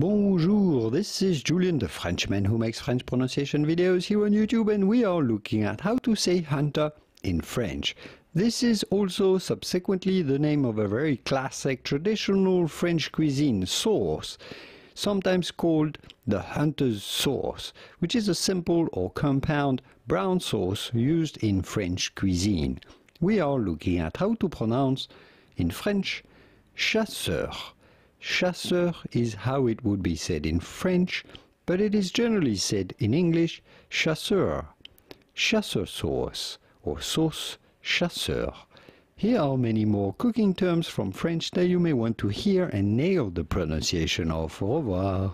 Bonjour, this is Julian, the Frenchman who makes French pronunciation videos here on YouTube and we are looking at how to say hunter in French. This is also subsequently the name of a very classic traditional French cuisine sauce, sometimes called the hunter's sauce, which is a simple or compound brown sauce used in French cuisine. We are looking at how to pronounce in French chasseur. Chasseur is how it would be said in French, but it is generally said in English chasseur, chasseur sauce, or sauce chasseur. Here are many more cooking terms from French that you may want to hear and nail the pronunciation of. Au revoir.